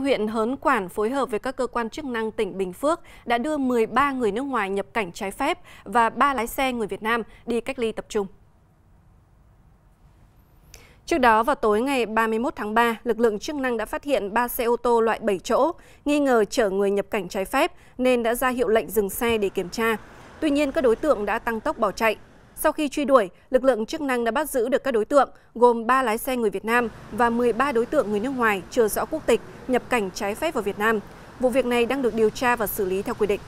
Huyện Hớn Quản phối hợp với các cơ quan chức năng tỉnh Bình Phước đã đưa 13 người nước ngoài nhập cảnh trái phép và 3 lái xe người Việt Nam đi cách ly tập trung. Trước đó vào tối ngày 31 tháng 3, lực lượng chức năng đã phát hiện 3 xe ô tô loại 7 chỗ nghi ngờ chở người nhập cảnh trái phép nên đã ra hiệu lệnh dừng xe để kiểm tra. Tuy nhiên các đối tượng đã tăng tốc bỏ chạy. Sau khi truy đuổi, lực lượng chức năng đã bắt giữ được các đối tượng gồm 3 lái xe người Việt Nam và 13 đối tượng người nước ngoài chưa rõ quốc tịch nhập cảnh trái phép vào Việt Nam. Vụ việc này đang được điều tra và xử lý theo quy định.